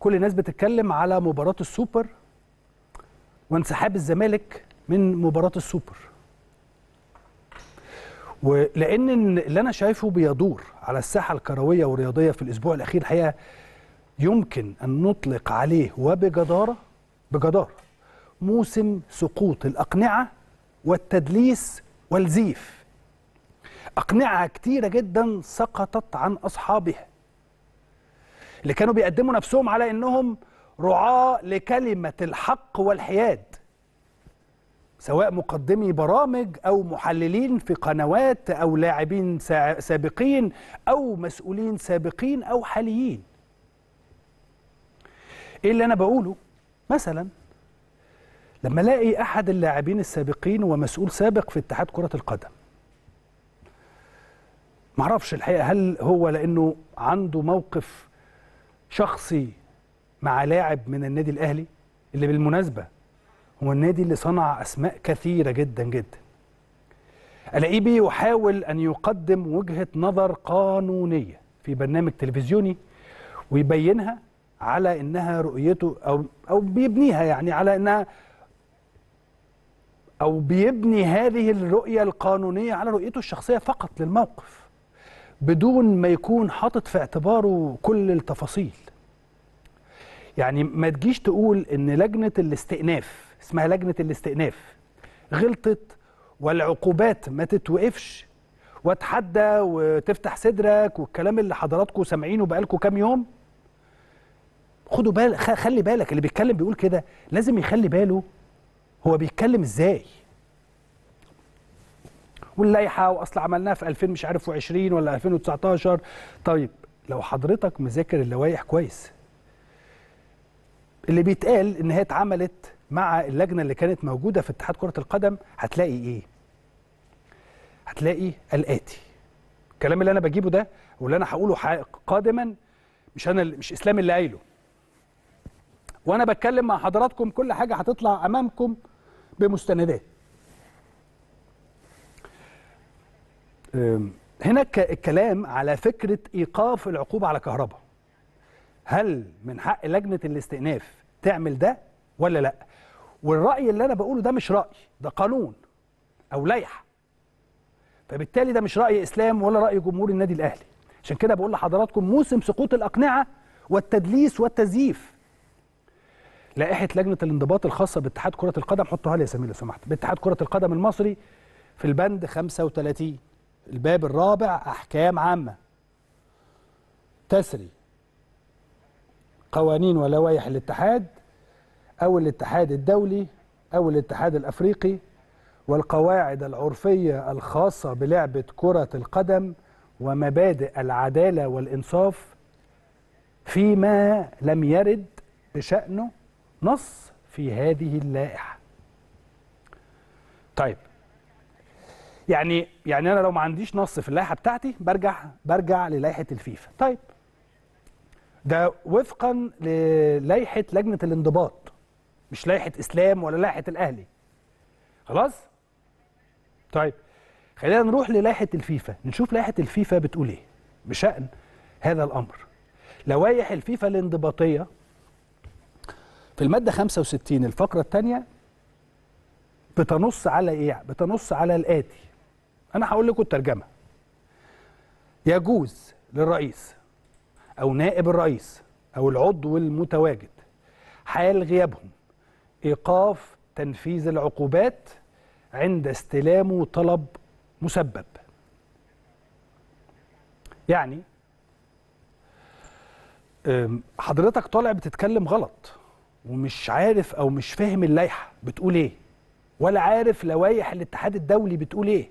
كل الناس بتتكلم على مباراة السوبر وانسحاب الزمالك من مباراة السوبر ولان اللي انا شايفه بيدور على الساحه الكرويه والرياضيه في الاسبوع الاخير الحقيقه يمكن ان نطلق عليه وبجداره بجداره موسم سقوط الاقنعه والتدليس والزيف اقنعه كتيره جدا سقطت عن اصحابها اللي كانوا بيقدموا نفسهم على انهم رعاه لكلمه الحق والحياد سواء مقدمي برامج او محللين في قنوات او لاعبين سابقين او مسؤولين سابقين او حاليين ايه اللي انا بقوله مثلا لما الاقي احد اللاعبين السابقين ومسؤول سابق في اتحاد كره القدم معرفش الحقيقه هل هو لانه عنده موقف شخصي مع لاعب من النادي الاهلي اللي بالمناسبه هو النادي اللي صنع اسماء كثيره جدا جدا الاقيه بيحاول ان يقدم وجهه نظر قانونيه في برنامج تلفزيوني ويبينها على انها رؤيته او او بيبنيها يعني على انها او بيبني هذه الرؤيه القانونيه على رؤيته الشخصيه فقط للموقف بدون ما يكون حاطط في اعتباره كل التفاصيل يعني ما تجيش تقول ان لجنه الاستئناف اسمها لجنه الاستئناف غلطت والعقوبات ما تتوقفش واتحدى وتفتح صدرك والكلام اللي حضراتكم سامعينه بقالكم كام يوم خدوا بال خلي بالك اللي بيتكلم بيقول كده لازم يخلي باله هو بيتكلم ازاي واللائحه واصل عملناها في 2000 مش عارف و20 ولا 2019 طيب لو حضرتك مذاكر اللوائح كويس اللي بيتقال ان هي اتعملت مع اللجنه اللي كانت موجوده في اتحاد كره القدم هتلاقي ايه؟ هتلاقي الاتي الكلام اللي انا بجيبه ده واللي انا هقوله قادما مش انا مش اسلام اللي قايله وانا بتكلم مع حضراتكم كل حاجه هتطلع امامكم بمستندات هنا الكلام على فكره ايقاف العقوبه على كهرباء هل من حق لجنه الاستئناف تعمل ده ولا لا والرأي اللي أنا بقوله ده مش رأي ده قانون أو لائحة فبالتالي ده مش رأي إسلام ولا رأي جمهور النادي الأهلي عشان كده بقول لحضراتكم موسم سقوط الأقنعة والتدليس والتزييف لائحة لجنة الانضباط الخاصة باتحاد كرة القدم حطوها لي يا سمير لو سمحت باتحاد كرة القدم المصري في البند 35 الباب الرابع أحكام عامة تسري قوانين ولوائح الاتحاد أو الاتحاد الدولي أو الاتحاد الأفريقي والقواعد العرفية الخاصة بلعبة كرة القدم ومبادئ العدالة والإنصاف فيما لم يرد بشأنه نص في هذه اللائحة طيب يعني يعني أنا لو ما عنديش نص في اللائحة بتاعتي برجع برجع للائحة الفيفا طيب ده وفقا للائحه لجنه الانضباط مش لائحه اسلام ولا لائحه الاهلي خلاص طيب خلينا نروح للائحه الفيفا نشوف لائحه الفيفا بتقول ايه بشان هذا الامر لوائح الفيفا الانضباطيه في الماده 65 الفقره الثانيه بتنص على ايه بتنص على الاتي انا هقول لكم الترجمه يجوز للرئيس أو نائب الرئيس أو العضو المتواجد حال غيابهم إيقاف تنفيذ العقوبات عند استلامه طلب مسبب يعني حضرتك طالع بتتكلم غلط ومش عارف او مش فاهم اللائحه بتقول ايه ولا عارف لوائح الاتحاد الدولي بتقول ايه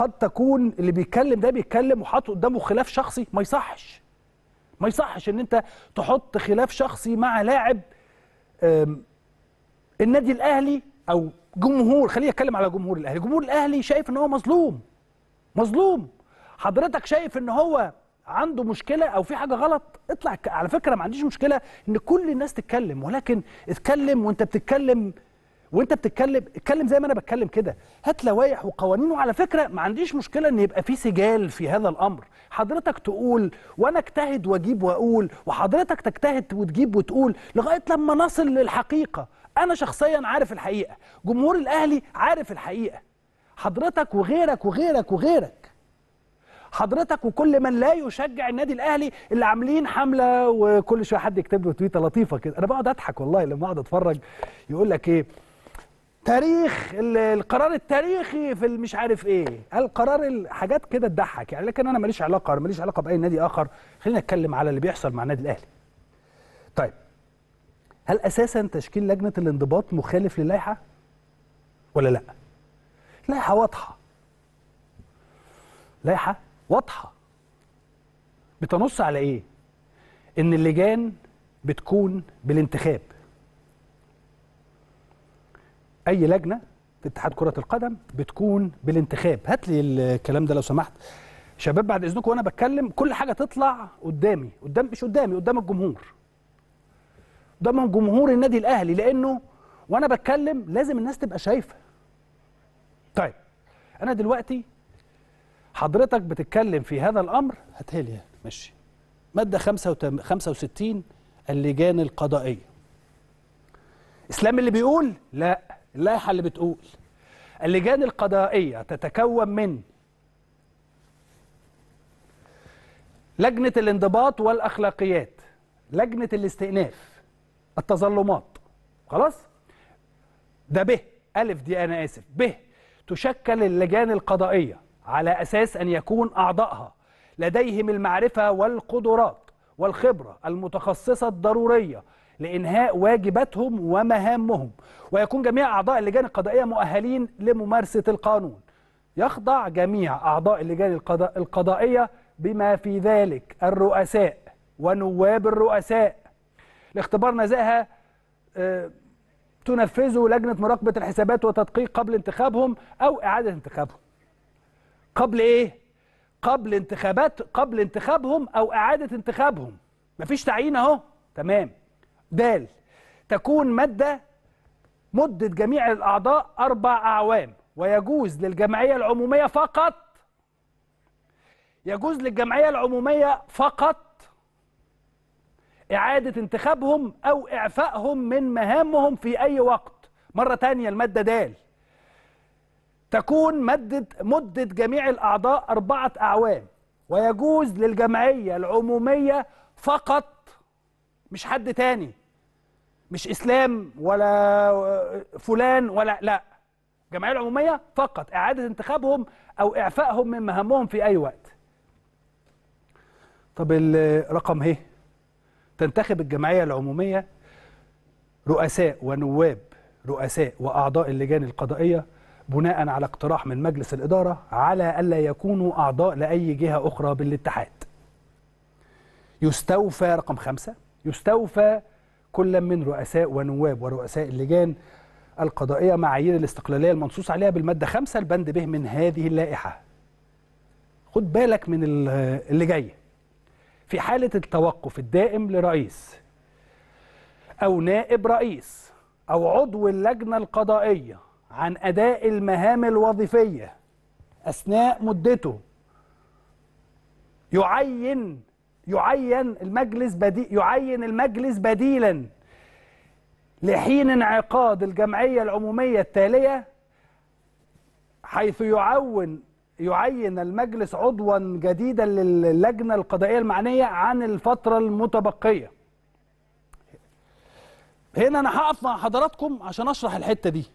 قد تكون اللي بيتكلم ده بيتكلم وحاطط قدامه خلاف شخصي ما يصحش ما يصحش ان انت تحط خلاف شخصي مع لاعب النادي الاهلي او جمهور خليني اتكلم على جمهور الاهلي جمهور الاهلي شايف ان هو مظلوم مظلوم حضرتك شايف ان هو عنده مشكله او في حاجه غلط اطلع على فكره ما عنديش مشكله ان كل الناس تتكلم ولكن اتكلم وانت بتتكلم وانت بتتكلم اتكلم زي ما انا بتكلم كده هات لوائح وقوانين وعلى فكره ما عنديش مشكله ان يبقى في سجال في هذا الامر حضرتك تقول وانا اجتهد واجيب واقول وحضرتك تجتهد وتجيب وتقول لغايه لما نصل للحقيقه انا شخصيا عارف الحقيقه جمهور الاهلي عارف الحقيقه حضرتك وغيرك وغيرك وغيرك حضرتك وكل من لا يشجع النادي الاهلي اللي عاملين حمله وكل شويه حد يكتب له تويته لطيفه كده انا بقعد اضحك والله لما اقعد اتفرج يقول لك ايه تاريخ القرار التاريخي في مش عارف ايه القرار حاجات كده تضحك يعني لكن انا ماليش علاقه ماليش علاقه باي نادي اخر خلينا نتكلم على اللي بيحصل مع النادي الاهلي طيب هل اساسا تشكيل لجنه الانضباط مخالف للائحه ولا لا لائحه واضحه لائحه واضحه بتنص على ايه ان اللجان بتكون بالانتخاب اي لجنه في اتحاد كره القدم بتكون بالانتخاب هات لي الكلام ده لو سمحت شباب بعد اذنكم وانا بتكلم كل حاجه تطلع قدامي قدام مش قدامي قدام الجمهور قدام جمهور النادي الاهلي لانه وانا بتكلم لازم الناس تبقى شايفه طيب انا دلوقتي حضرتك بتتكلم في هذا الامر هتهلي ماشي ماده 65 اللجان القضائيه اسلام اللي بيقول لا اللائحة اللي بتقول اللجان القضائية تتكون من لجنة الانضباط والأخلاقيات لجنة الاستئناف التظلمات خلاص ده ب ألف دي أنا آسف ب تشكل اللجان القضائية على أساس أن يكون أعضائها لديهم المعرفة والقدرات والخبرة المتخصصة الضرورية لإنهاء واجباتهم ومهامهم ويكون جميع أعضاء اللجان القضائية مؤهلين لممارسة القانون يخضع جميع أعضاء اللجان القضائية بما في ذلك الرؤساء ونواب الرؤساء لاختبار نزاهة آه، تنفذه لجنة مراقبة الحسابات وتدقيق قبل انتخابهم أو إعادة انتخابهم قبل إيه؟ قبل انتخابات قبل انتخابهم أو إعادة انتخابهم مفيش تعيين أهو تمام د تكون مادة مدة جميع الأعضاء أربع أعوام ويجوز للجمعية العمومية فقط يجوز للجمعية العمومية فقط إعادة انتخابهم أو إعفائهم من مهامهم في أي وقت مرة تانية المادة د تكون مدة مدة جميع الأعضاء أربعة أعوام ويجوز للجمعية العمومية فقط مش حد تاني مش اسلام ولا فلان ولا لا الجمعيه العموميه فقط اعاده انتخابهم او اعفائهم من مهامهم في اي وقت طب الرقم ايه تنتخب الجمعيه العموميه رؤساء ونواب رؤساء واعضاء اللجان القضائيه بناء على اقتراح من مجلس الاداره على الا يكونوا اعضاء لاي جهه اخرى بالاتحاد يستوفى رقم خمسة يستوفى كل من رؤساء ونواب ورؤساء اللجان القضائية معايير الاستقلالية المنصوص عليها بالمادة 5 البند به من هذه اللائحة خد بالك من اللي جاي في حالة التوقف الدائم لرئيس أو نائب رئيس أو عضو اللجنة القضائية عن أداء المهام الوظيفية أثناء مدته يعين يعين المجلس بديل يعين المجلس بديلا لحين انعقاد الجمعية العمومية التالية حيث يعون يعين المجلس عضوا جديدا للجنة القضائية المعنية عن الفترة المتبقية هنا أنا هقف مع حضراتكم عشان أشرح الحتة دي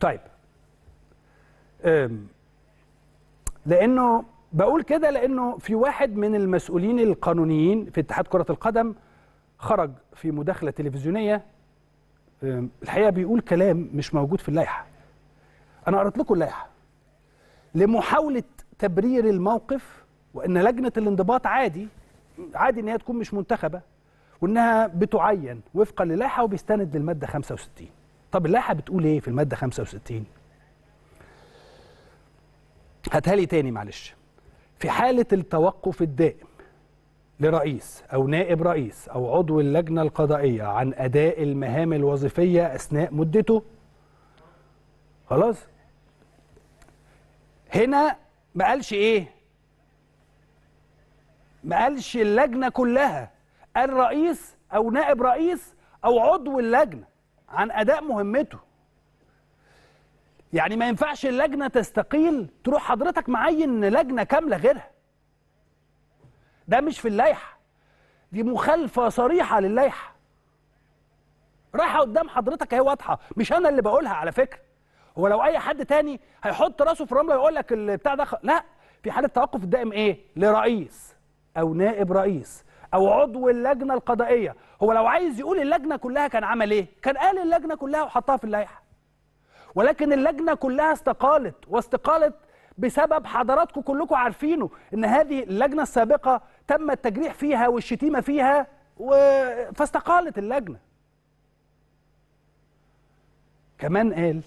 طيب أم. لانه بقول كده لانه في واحد من المسؤولين القانونيين في اتحاد كره القدم خرج في مداخله تلفزيونيه الحقيقه بيقول كلام مش موجود في اللائحه انا قرأت لكم اللائحه لمحاوله تبرير الموقف وان لجنه الانضباط عادي عادي ان هي تكون مش منتخبه وانها بتعين وفقا للائحه وبيستند للماده 65 طب اللائحه بتقول ايه في الماده 65 هاتها لي تاني معلش في حالة التوقف الدائم لرئيس أو نائب رئيس أو عضو اللجنة القضائية عن أداء المهام الوظيفية أثناء مدته خلاص هنا ما قالش إيه ما قالش اللجنة كلها الرئيس أو نائب رئيس أو عضو اللجنة عن أداء مهمته يعني ما ينفعش اللجنه تستقيل تروح حضرتك معين لجنه كامله غيرها ده مش في اللائحه دي مخالفه صريحه للائحه رايحه قدام حضرتك اهي واضحه مش انا اللي بقولها على فكره هو لو اي حد تاني هيحط راسه في رمله ويقول لك البتاع ده لا في حاله توقف الدائم ايه لرئيس او نائب رئيس او عضو اللجنه القضائيه هو لو عايز يقول اللجنه كلها كان عمل ايه كان قال اللجنه كلها وحطها في اللائحه ولكن اللجنه كلها استقالت واستقالت بسبب حضراتكم كلكم عارفينه ان هذه اللجنه السابقه تم التجريح فيها والشتيمه فيها و... فاستقالت اللجنه كمان قال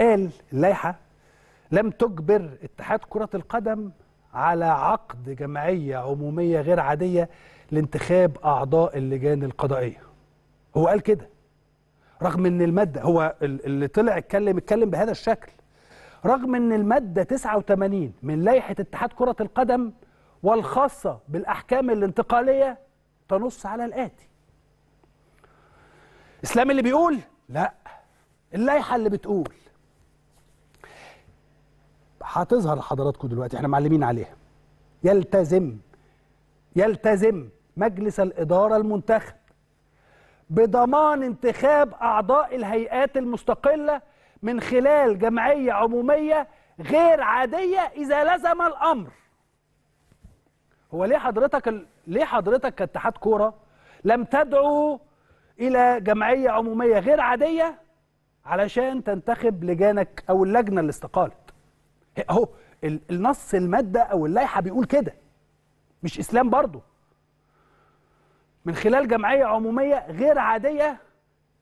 قال اللائحه لم تجبر اتحاد كره القدم على عقد جمعيه عموميه غير عاديه لانتخاب اعضاء اللجان القضائيه هو قال كده رغم ان الماده هو اللي طلع اتكلم اتكلم بهذا الشكل رغم ان الماده 89 من لائحه اتحاد كره القدم والخاصه بالاحكام الانتقاليه تنص على الاتي اسلام اللي بيقول لا اللائحه اللي بتقول هتظهر لحضراتكم دلوقتي احنا معلمين عليها يلتزم يلتزم مجلس الاداره المنتخب بضمان انتخاب أعضاء الهيئات المستقلة من خلال جمعية عمومية غير عادية إذا لزم الأمر هو ليه حضرتك ال... ليه حضرتك كاتحاد كوره لم تدعو الى جمعيه عموميه غير عاديه علشان تنتخب لجانك او اللجنه اللي استقالت اهو النص الماده او اللائحه بيقول كده مش اسلام برضه من خلال جمعية عمومية غير عادية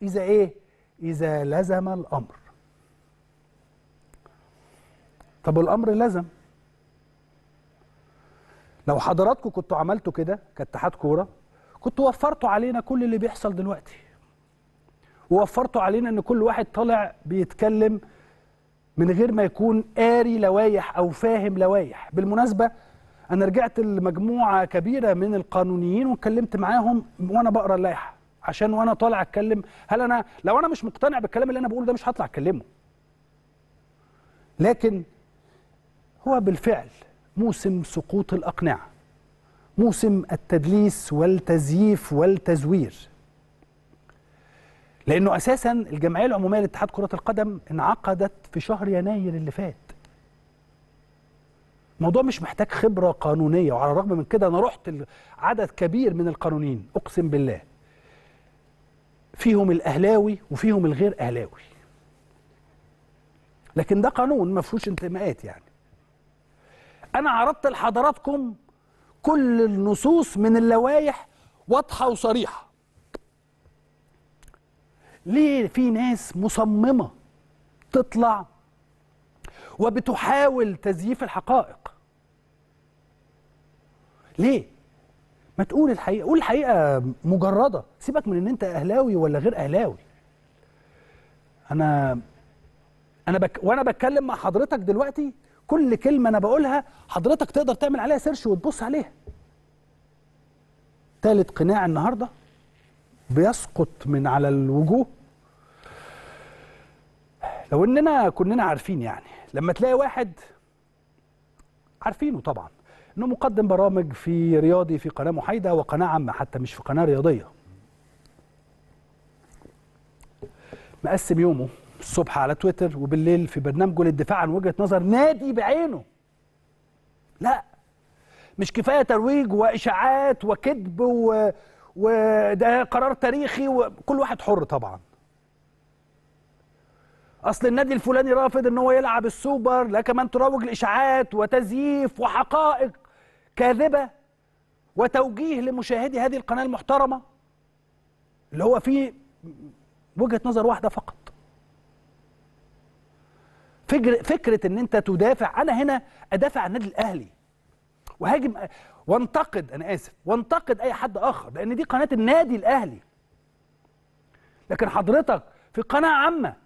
إذا إيه؟ إذا لزم الأمر طب الأمر لزم لو حضراتكم كنتوا عملتوا كده كاتحاد كورة كنتوا وفرتوا علينا كل اللي بيحصل دلوقتي ووفرتوا علينا ان كل واحد طالع بيتكلم من غير ما يكون قاري لوايح او فاهم لوايح بالمناسبه انا رجعت لمجموعه كبيره من القانونيين واتكلمت معاهم وانا بقرا اللائحه عشان وانا طالع اتكلم هل انا لو انا مش مقتنع بالكلام اللي انا بقوله ده مش هطلع اتكلمه لكن هو بالفعل موسم سقوط الاقنعه موسم التدليس والتزييف والتزوير لانه اساسا الجمعيه العموميه لاتحاد كره القدم انعقدت في شهر يناير اللي فات الموضوع مش محتاج خبره قانونيه وعلى الرغم من كده انا رحت عدد كبير من القانونيين اقسم بالله فيهم الاهلاوي وفيهم الغير اهلاوي لكن ده قانون ما فيهوش انتماءات يعني انا عرضت لحضراتكم كل النصوص من اللوائح واضحه وصريحه ليه في ناس مصممه تطلع وبتحاول تزييف الحقائق ليه ما تقول الحقيقه قول الحقيقه مجرده سيبك من ان انت اهلاوي ولا غير اهلاوي انا انا بك... وانا بتكلم مع حضرتك دلوقتي كل كلمه انا بقولها حضرتك تقدر تعمل عليها سيرش وتبص عليها تالت قناع النهارده بيسقط من على الوجوه لو اننا كنا عارفين يعني لما تلاقي واحد عارفينه طبعا انه مقدم برامج في رياضي في قناه محايده وقناه عامه حتى مش في قناه رياضيه مقسم يومه الصبح على تويتر وبالليل في برنامجه للدفاع عن وجهه نظر نادي بعينه لا مش كفايه ترويج واشاعات وكذب و... وده قرار تاريخي وكل واحد حر طبعا اصل النادي الفلاني رافض ان هو يلعب السوبر لا كمان تروج لاشاعات وتزييف وحقائق كاذبة وتوجيه لمشاهدي هذه القناة المحترمة اللي هو فيه وجهة نظر واحدة فقط فكرة ان انت تدافع انا هنا ادافع عن النادي الاهلي وهاجم وانتقد انا اسف وانتقد اي حد اخر لان دي قناة النادي الاهلي لكن حضرتك في قناة عامة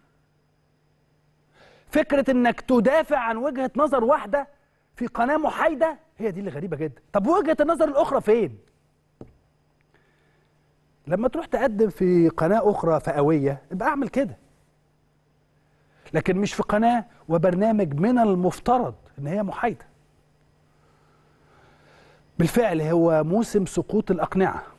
فكرة انك تدافع عن وجهة نظر واحدة في قناه محايده هي دي اللي غريبه جدا طب وجهه النظر الاخرى فين لما تروح تقدم في قناه اخرى فئويه ابقى اعمل كده لكن مش في قناه وبرنامج من المفترض ان هي محايده بالفعل هو موسم سقوط الاقنعه